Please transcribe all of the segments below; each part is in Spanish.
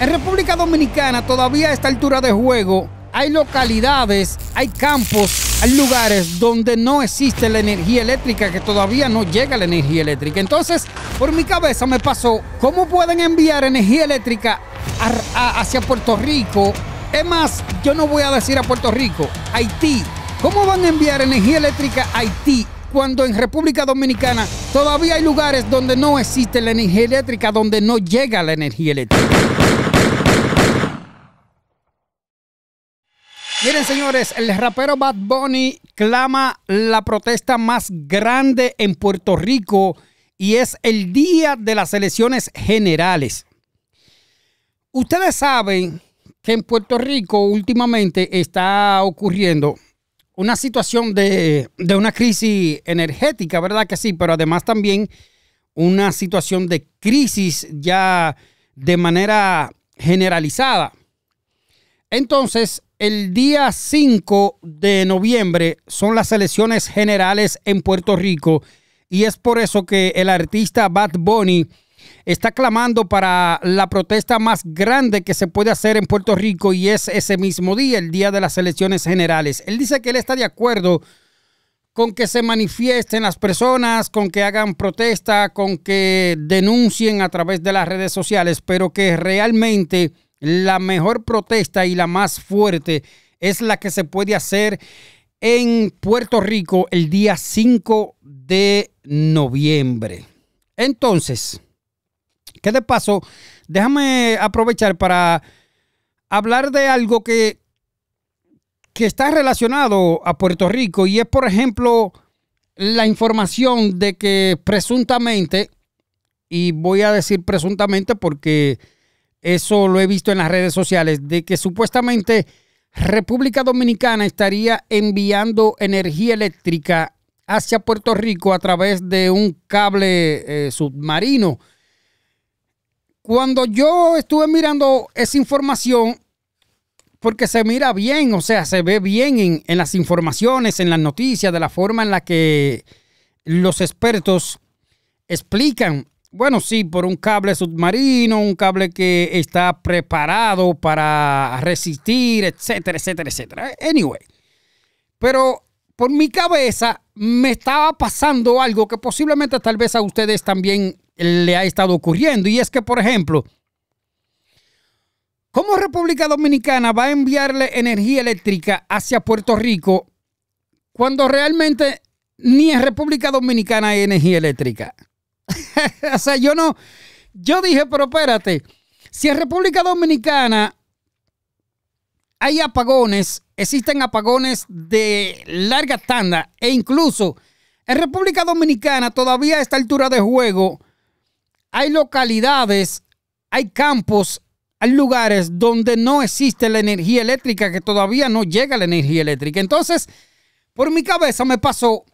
En República Dominicana todavía a esta altura de juego hay localidades, hay campos, hay lugares donde no existe la energía eléctrica, que todavía no llega la energía eléctrica. Entonces, por mi cabeza me pasó, ¿cómo pueden enviar energía eléctrica hacia Puerto Rico? Es más, yo no voy a decir a Puerto Rico, Haití. ¿Cómo van a enviar energía eléctrica a Haití cuando en República Dominicana todavía hay lugares donde no existe la energía eléctrica, donde no llega la energía eléctrica? Miren, señores, el rapero Bad Bunny clama la protesta más grande en Puerto Rico y es el día de las elecciones generales. Ustedes saben que en Puerto Rico últimamente está ocurriendo una situación de, de una crisis energética, ¿verdad que sí? Pero además también una situación de crisis ya de manera generalizada. Entonces, el día 5 de noviembre son las elecciones generales en Puerto Rico y es por eso que el artista Bad Bunny está clamando para la protesta más grande que se puede hacer en Puerto Rico y es ese mismo día, el día de las elecciones generales. Él dice que él está de acuerdo con que se manifiesten las personas, con que hagan protesta, con que denuncien a través de las redes sociales, pero que realmente la mejor protesta y la más fuerte es la que se puede hacer en Puerto Rico el día 5 de noviembre. Entonces, ¿qué de paso, déjame aprovechar para hablar de algo que, que está relacionado a Puerto Rico y es, por ejemplo, la información de que presuntamente, y voy a decir presuntamente porque eso lo he visto en las redes sociales, de que supuestamente República Dominicana estaría enviando energía eléctrica hacia Puerto Rico a través de un cable eh, submarino. Cuando yo estuve mirando esa información, porque se mira bien, o sea, se ve bien en, en, las informaciones, en las noticias, de la forma en la que los expertos explican bueno, sí, por un cable submarino, un cable que está preparado para resistir, etcétera, etcétera, etcétera. Anyway, pero por mi cabeza me estaba pasando algo que posiblemente tal vez a ustedes también le ha estado ocurriendo. Y es que, por ejemplo, ¿cómo República Dominicana va a enviarle energía eléctrica hacia Puerto Rico cuando realmente ni en República Dominicana hay energía eléctrica? o sea, yo no, yo dije, pero espérate, si en República Dominicana hay apagones, existen apagones de larga tanda e incluso en República Dominicana todavía a esta altura de juego hay localidades, hay campos, hay lugares donde no existe la energía eléctrica, que todavía no llega la energía eléctrica. Entonces, por mi cabeza me pasó,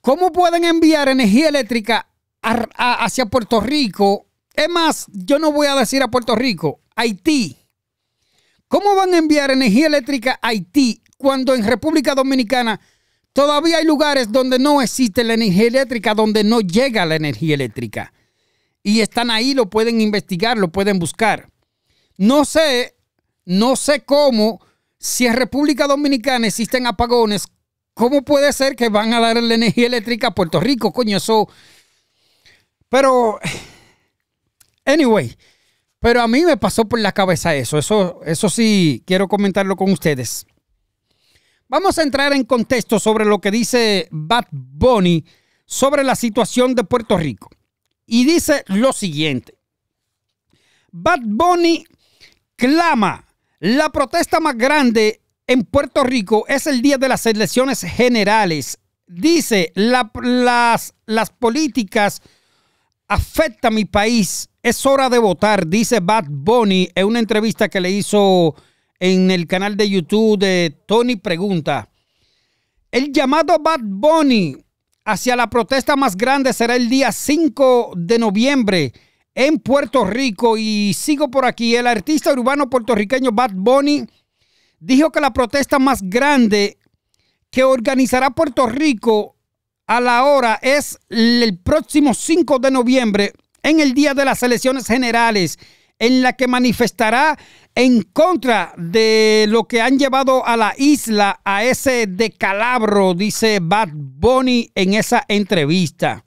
¿cómo pueden enviar energía eléctrica hacia Puerto Rico. Es más, yo no voy a decir a Puerto Rico, Haití. ¿Cómo van a enviar energía eléctrica a Haití cuando en República Dominicana todavía hay lugares donde no existe la energía eléctrica, donde no llega la energía eléctrica? Y están ahí, lo pueden investigar, lo pueden buscar. No sé, no sé cómo, si en República Dominicana existen apagones, ¿cómo puede ser que van a dar la energía eléctrica a Puerto Rico? Coño, eso pero, anyway, pero a mí me pasó por la cabeza eso. Eso, eso sí, quiero comentarlo con ustedes. Vamos a entrar en contexto sobre lo que dice Bad Bunny sobre la situación de Puerto Rico. Y dice lo siguiente. Bad Bunny clama, la protesta más grande en Puerto Rico es el día de las elecciones generales. Dice, las, las políticas afecta a mi país. Es hora de votar, dice Bad Bunny en una entrevista que le hizo en el canal de YouTube de Tony Pregunta. El llamado Bad Bunny hacia la protesta más grande será el día 5 de noviembre en Puerto Rico. Y sigo por aquí. El artista urbano puertorriqueño Bad Bunny dijo que la protesta más grande que organizará Puerto Rico a la hora es el próximo 5 de noviembre, en el día de las elecciones generales, en la que manifestará en contra de lo que han llevado a la isla a ese decalabro, dice Bad Bunny en esa entrevista.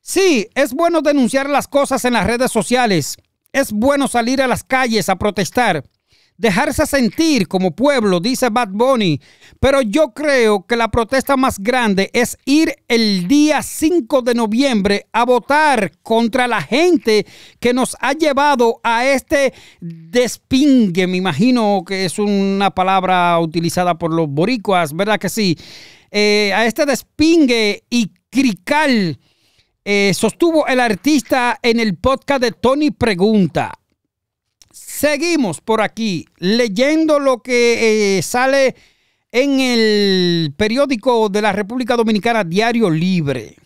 Sí, es bueno denunciar las cosas en las redes sociales. Es bueno salir a las calles a protestar dejarse sentir como pueblo, dice Bad Bunny. Pero yo creo que la protesta más grande es ir el día 5 de noviembre a votar contra la gente que nos ha llevado a este despingue. Me imagino que es una palabra utilizada por los boricuas, ¿verdad que sí? Eh, a este despingue y crical. Eh, sostuvo el artista en el podcast de Tony Pregunta. Seguimos por aquí leyendo lo que eh, sale en el periódico de la República Dominicana Diario Libre.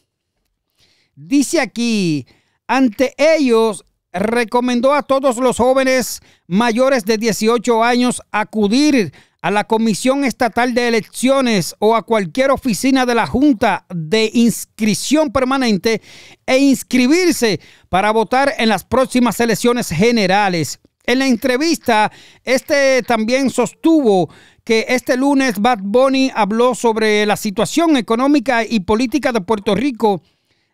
Dice aquí, ante ellos recomendó a todos los jóvenes mayores de 18 años acudir a la Comisión Estatal de Elecciones o a cualquier oficina de la Junta de Inscripción Permanente e inscribirse para votar en las próximas elecciones generales. En la entrevista, este también sostuvo que este lunes Bad Bunny habló sobre la situación económica y política de Puerto Rico,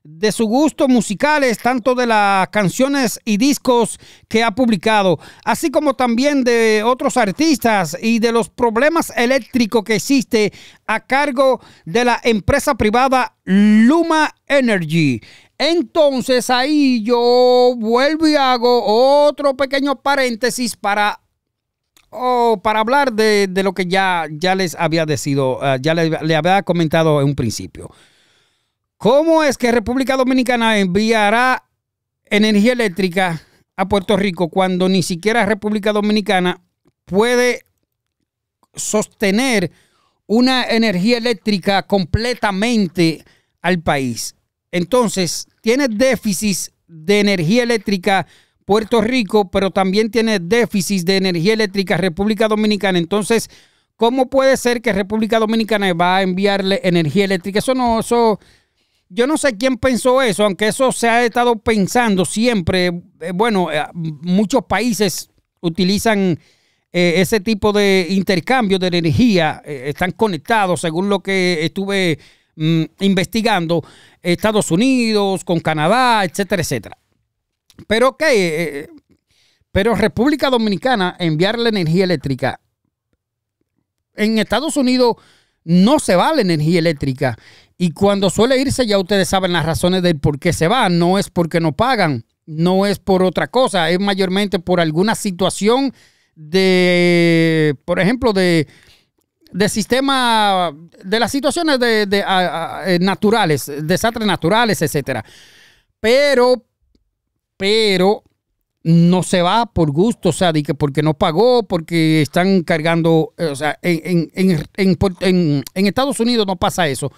de sus gustos musicales, tanto de las canciones y discos que ha publicado, así como también de otros artistas y de los problemas eléctricos que existe a cargo de la empresa privada Luma Energy. Entonces ahí yo vuelvo y hago otro pequeño paréntesis para, oh, para hablar de, lo que ya, ya les había decido, eh, ya le, había comentado en un principio. ¿Cómo es que República Dominicana enviará energía eléctrica a Puerto Rico cuando ni siquiera República Dominicana puede sostener una energía eléctrica completamente al país? Entonces, tiene déficit de energía eléctrica Puerto Rico, pero también tiene déficit de energía eléctrica República Dominicana. Entonces, ¿cómo puede ser que República Dominicana va a enviarle energía eléctrica? Eso no, eso, yo no sé quién pensó eso, aunque eso se ha estado pensando siempre. Eh, bueno, eh, muchos países utilizan eh, ese tipo de intercambio de energía, están conectados, según lo que estuve Mm, investigando Estados Unidos, con Canadá, etcétera, etcétera. Pero que, eh, eh, pero República Dominicana enviar la energía eléctrica. En Estados Unidos no se va la energía eléctrica. Y cuando suele irse, ya ustedes saben las razones del por qué se va. No es porque no pagan, no es por otra cosa, es mayormente por alguna situación de, por ejemplo, de de sistema, de las situaciones de, eh, naturales, desastres naturales, etcétera. Pero, pero no se va por gusto, o sea, de que porque no pagó, porque están cargando, eh, o sea, en, en, en, en, Estados Unidos no pasa eso.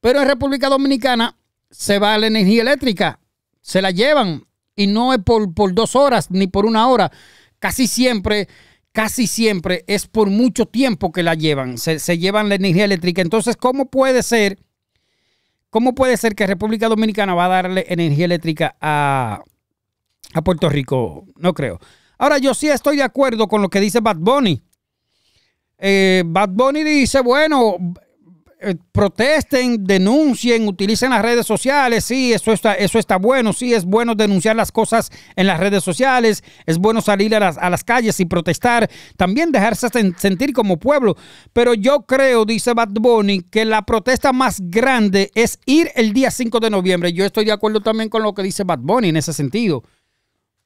Pero en República Dominicana se va la energía eléctrica, se la llevan y no es por, por dos horas ni por una hora. Casi siempre casi siempre es por mucho tiempo que la llevan, se, llevan la energía eléctrica. Entonces, ¿cómo puede ser? ¿Cómo puede ser que República Dominicana va a darle energía eléctrica a, Puerto Rico? No creo. Ahora, yo sí estoy de acuerdo con lo que dice Bad Bunny. Eh, Bad Bunny dice, bueno, eh, protesten, denuncien, utilicen las redes sociales, sí, eso está, eso está bueno, sí, es bueno denunciar las cosas en las redes sociales, es bueno salir a las, calles y protestar, también dejarse sentir como pueblo, pero yo creo, dice Bad Bunny, que la protesta más grande es ir el día 5 de noviembre, yo estoy de acuerdo también con lo que dice Bad Bunny en ese sentido.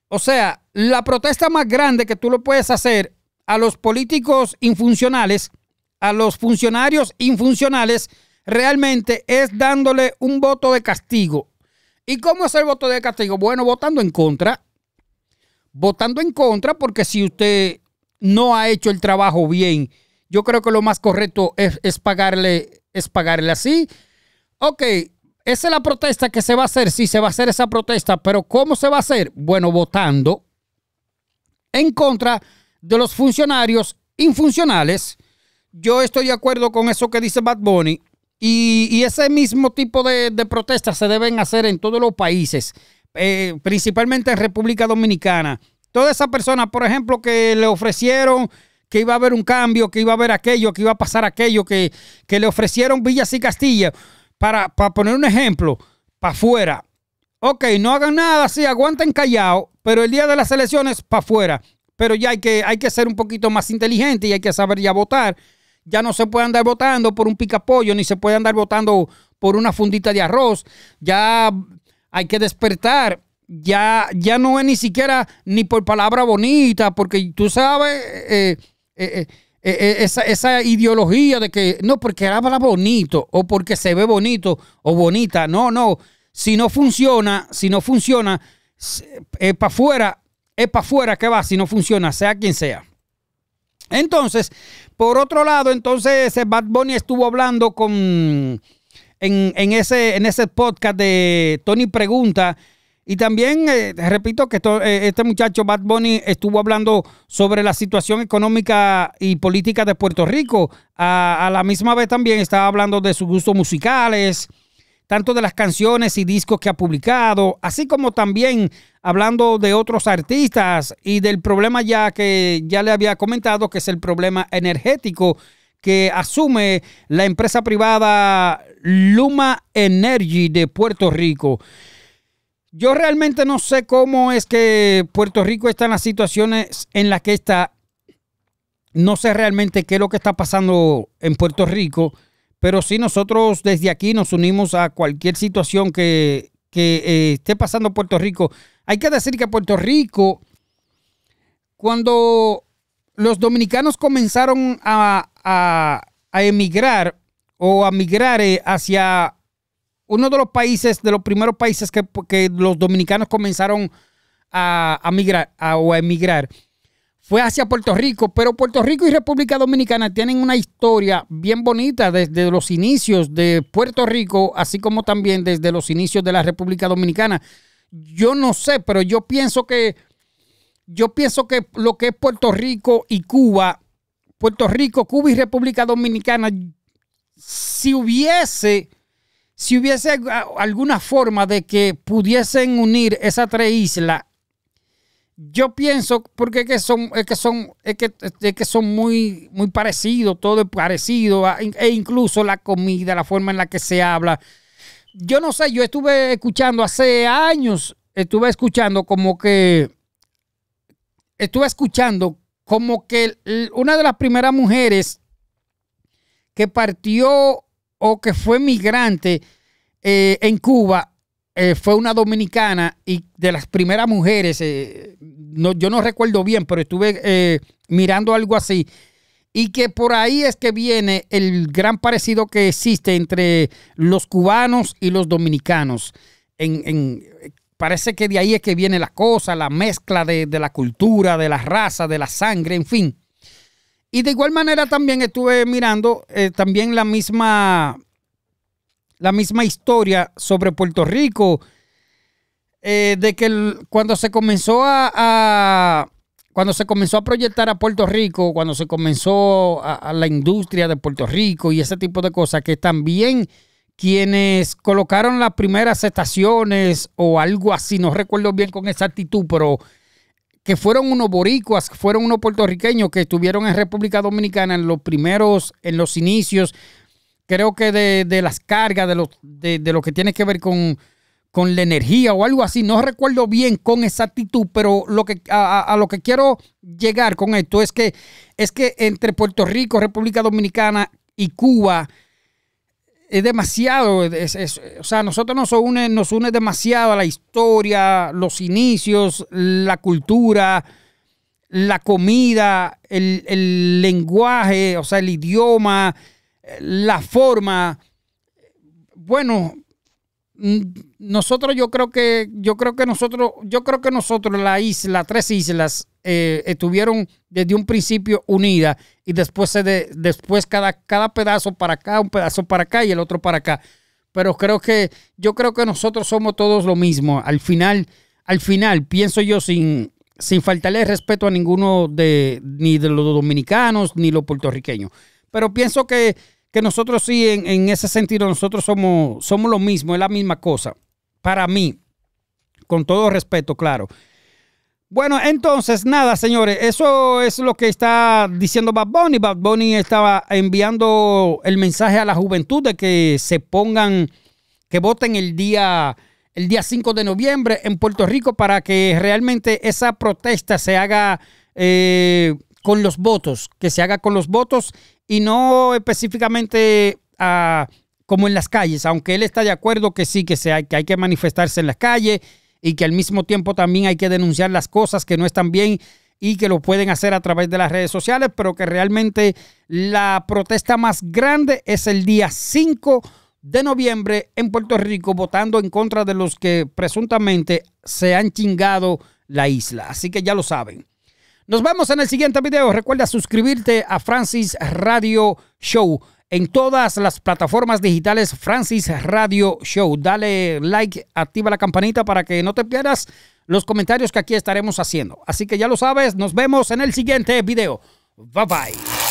O sea, la protesta más grande que tú lo puedes hacer a los políticos infuncionales, a los funcionarios infuncionales realmente es dándole un voto de castigo. ¿Y cómo es el voto de castigo? Bueno, votando en contra. Votando en contra porque si usted no ha hecho el trabajo bien, yo creo que lo más correcto es, pagarle, es pagarle así. Ok, esa es la protesta que se va a hacer. Sí, se va a hacer esa protesta, pero ¿cómo se va a hacer? Bueno, votando en contra de los funcionarios infuncionales yo estoy de acuerdo con eso que dice Bad Bunny. Y, ese mismo tipo de, protestas se deben hacer en todos los países, eh, principalmente en República Dominicana. Toda esa persona, por ejemplo, que le ofrecieron que iba a haber un cambio, que iba a haber aquello, que iba a pasar aquello, que, le ofrecieron Villas y Castilla, para, poner un ejemplo, para afuera. Ok, no hagan nada así, aguanten callado, pero el día de las elecciones, para afuera pero ya hay que, hay que ser un poquito más inteligente y hay que saber ya votar ya no se puede andar votando por un picapollo, ni se puede andar votando por una fundita de arroz. Ya hay que despertar. Ya, ya no es ni siquiera ni por palabra bonita, porque tú sabes eh, eh, eh, esa, esa, ideología de que no, porque habla bonito o porque se ve bonito o bonita. No, no. Si no funciona, si no funciona, es para afuera, es para afuera que va, si no funciona, sea quien sea. Entonces, por otro lado, entonces Bad Bunny estuvo hablando con en, ese, en ese podcast de Tony Pregunta. Y también, eh, repito que eh, este muchacho Bad Bunny estuvo hablando sobre la situación económica y política de Puerto Rico. a la misma vez también estaba hablando de sus gustos musicales, tanto de las canciones y discos que ha publicado, así como también hablando de otros artistas y del problema ya que ya le había comentado, que es el problema energético que asume la empresa privada Luma Energy de Puerto Rico. Yo realmente no sé cómo es que Puerto Rico está en las situaciones en las que está. No sé realmente qué es lo que está pasando en Puerto Rico pero si nosotros desde aquí nos unimos a cualquier situación que, eh, esté pasando Puerto Rico. Hay que decir que Puerto Rico, cuando los dominicanos comenzaron a, emigrar o a migrar eh, hacia uno de los países, de los primeros países que, los dominicanos comenzaron a, a migrar o a emigrar, fue hacia Puerto Rico, pero Puerto Rico y República Dominicana tienen una historia bien bonita desde los inicios de Puerto Rico, así como también desde los inicios de la República Dominicana. Yo no sé, pero yo pienso que yo pienso que lo que es Puerto Rico y Cuba, Puerto Rico, Cuba y República Dominicana, si hubiese si hubiese alguna forma de que pudiesen unir esas tres islas yo pienso, porque es que son, es que son, es que, que son muy, muy parecidos, todo es parecido, ah, e incluso la comida, la forma en la que se habla. Yo no sé, yo estuve escuchando hace años, estuve escuchando como que, estuve escuchando como que una de las primeras mujeres que partió o que fue migrante eh, en Cuba eh, fue una dominicana y de las primeras mujeres, eh, yo no recuerdo bien, pero estuve eh, mirando algo así. Y que por ahí es que viene el gran parecido que existe entre los cubanos y los dominicanos. En, parece que de ahí es que viene la cosa, la mezcla de, la cultura, de la raza, de la sangre, en fin. Y de igual manera también estuve mirando también la misma la misma historia sobre Puerto Rico, eh, de que cuando se comenzó a, cuando se comenzó a proyectar a Puerto Rico, cuando se comenzó a, a la industria de Puerto Rico y ese tipo de cosas, que también quienes colocaron las primeras estaciones o algo así, no recuerdo bien con exactitud, pero que fueron unos boricuas, fueron unos puertorriqueños que estuvieron en República Dominicana en los primeros, en los inicios creo que de, las cargas, de lo, de, lo que tiene que ver con, la energía o algo así. No recuerdo bien con exactitud, pero lo que, a, lo que quiero llegar con esto es que, es que entre Puerto Rico, República Dominicana y Cuba es demasiado, es, o sea, nosotros nos une, nos une demasiado a la historia, los inicios, la cultura, la comida, el, el lenguaje, o sea, el idioma, la forma. Bueno, nosotros yo creo que yo creo que nosotros yo creo que nosotros la isla tres islas eh, estuvieron desde un principio unidas y después se después cada cada pedazo para acá un pedazo para acá y el otro para acá pero creo que yo creo que nosotros somos todos lo mismo al final al final pienso yo sin sin faltarle respeto a ninguno de ni de los dominicanos ni los puertorriqueños pero pienso que, nosotros sí, en, ese sentido, nosotros somos, somos lo mismo, es la misma cosa. Para mí, con todo respeto, claro. Bueno, entonces, nada, señores, eso es lo que está diciendo Bad Bunny. Bad Bunny estaba enviando el mensaje a la juventud de que se pongan, que voten el día, el día 5 de noviembre en Puerto Rico para que realmente esa protesta se haga eh, con los votos, que se haga con los votos y no específicamente ah, como en las calles, aunque él está de acuerdo que sí, que, se hay, que hay que manifestarse en las calles y que al mismo tiempo también hay que denunciar las cosas que no están bien y que lo pueden hacer a través de las redes sociales, pero que realmente la protesta más grande es el día 5 de noviembre en Puerto Rico, votando en contra de los que presuntamente se han chingado la isla. Así que ya lo saben. Nos vemos en el siguiente video. Recuerda suscribirte a Francis Radio Show. En todas las plataformas digitales, Francis Radio Show. Dale like, activa la campanita para que no te pierdas los comentarios que aquí estaremos haciendo. Así que ya lo sabes, nos vemos en el siguiente video. Bye bye.